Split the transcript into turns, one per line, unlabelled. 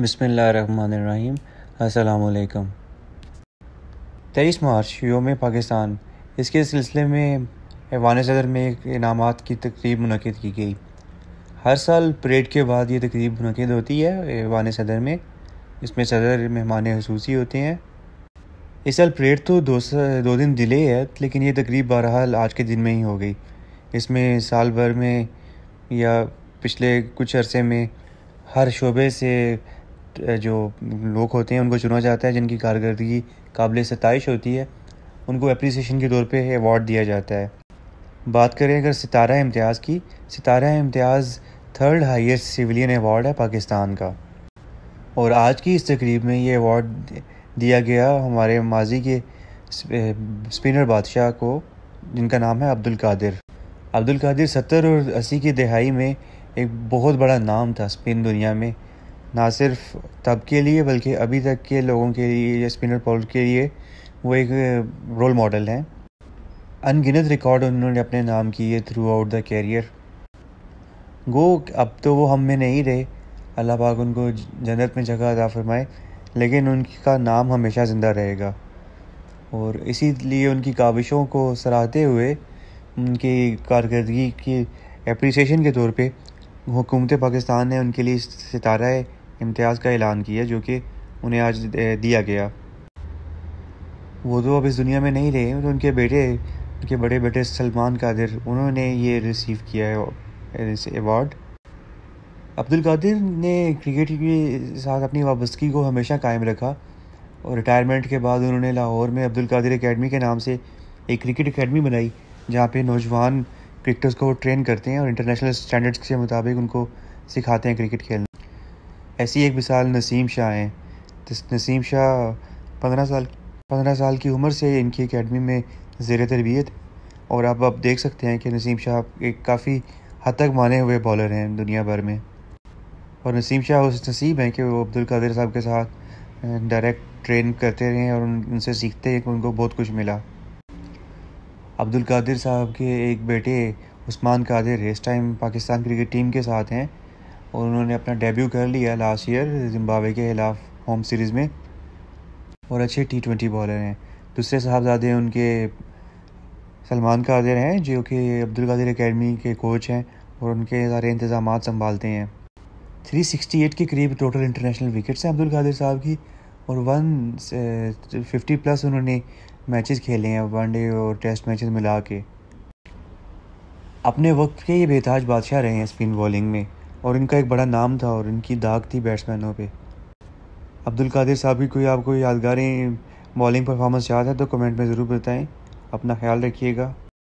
बसमीम अल्लाम तेईस मार्च योम पाकिस्तान इसके सिलसिले में ऐवान सदर में एक इनाम की तकरीब मनद की गई हर साल परेड के बाद ये तकरीब मनद होती है ऐवान सदर में इसमें सदर मेहमान खसूसी होते हैं इस साल परेड तो दो दो दिन डिले है लेकिन ये तकरीब बहरहाल आज के दिन में ही हो गई इसमें साल भर में या पिछले कुछ अरसे में हर शोबे से जो लोग होते हैं उनको चुना जाता है जिनकी कारकर्दगी काबिल सतश होती है उनको अप्रिसिएशन के तौर पे अवार्ड दिया जाता है बात करें अगर सितारा इम्तियाज़ की Sitara Imtiaz third highest civilian award है पाकिस्तान का और आज की इस तकरीब में ये अवार्ड दिया गया हमारे माजी के स्पिनर बादशाह को जिनका नाम है अब्दुल कादिर अब्दुल कादिर सत्तर और अस्सी की दहाई में एक बहुत बड़ा नाम था स्पिन दुनिया में ना सिर्फ तब के लिए बल्कि अभी तक के लोगों के लिए या स्पिनर बॉलर के लिए वो एक रोल मॉडल हैं अनगिनत रिकॉर्ड उन्होंने अपने नाम किए थ्रू आउट द कैरियर गो अब तो वो हम में नहीं रहे अल्लाह पाक उनको जन्नत में जगह अदा फरमाए लेकिन उनका नाम हमेशा ज़िंदा रहेगा और इसीलिए उनकी काविशों को सराहते हुए उनकी कारकर्दगी की अप्रिसशन के तौर पर हुकूमत पाकिस्तान ने उनके लिए सितारा इम्तियाज़ का ऐलान किया जो कि उन्हें आज दिया गया वो तो अब इस दुनिया में नहीं रहे तो उनके बेटे उनके बड़े बेटे सलमान कादिर उन्होंने ये रिसीव किया है अवार्ड अब्दुल कादिर ने क्रिकेट के साथ अपनी वाबस्तगी को हमेशा कायम रखा और रिटायरमेंट के बाद उन्होंने लाहौर में अब्दुल कादिर एकेडमी के नाम से एक क्रिकेट एकेडमी बनाई जहाँ पे नौजवान क्रिकेटर्स को ट्रेन करते हैं और इंटरनेशनल स्टैंडर्ड्स के मुताबिक उनको सिखाते हैं क्रिकेट खेलना ऐसी एक मिसाल नसीम शाह हैं नसीम शाह पंद्रह साल पंद्रह साल की उम्र से इनकी एकेडमी में जेर तरबियत और अब आप देख सकते हैं कि नसीम शाह एक काफ़ी हद तक माने हुए बॉलर हैं दुनिया भर में और नसीम शाह उस नसीब हैं कि वो अब्दुल कादिर साहब के साथ डायरेक्ट ट्रेन करते रहे और उन, उनसे सीखते हैं कि उनको बहुत कुछ मिला अब्दुल कादिर साहब के एक बेटे उस्मान कादिर इस टाइम पाकिस्तान क्रिकेट टीम के साथ हैं और उन्होंने अपना डेब्यू कर लिया लास्ट ईयर जिम्बावे के खिलाफ होम सीरीज़ में और अच्छे टी ट्वेंटी बॉलर हैं दूसरे साहबजादे उनके सलमान कादिर हैं जो कि अब्दुल कादिर एकेडमी के कोच हैं और उनके सारे इंतजाम संभालते हैं 368 के करीब टोटल इंटरनेशनल विकेट्स हैं अब्दुल कादिर साहब की और वन फिफ्टी प्लस उन्होंने मैचेस खेले हैं वनडे और टेस्ट मैचेस मिला के अपने वक्त के ये बेताज बादशाह रहे हैं स्पिन बॉलिंग में और इनका एक बड़ा नाम था और इनकी दाग थी बैट्समैनों पे अब्दुल कादिर साहब की कोई आपको यादगारी बॉलिंग परफॉर्मेंस याद है तो कमेंट में ज़रूर बताएं अपना ख्याल रखिएगा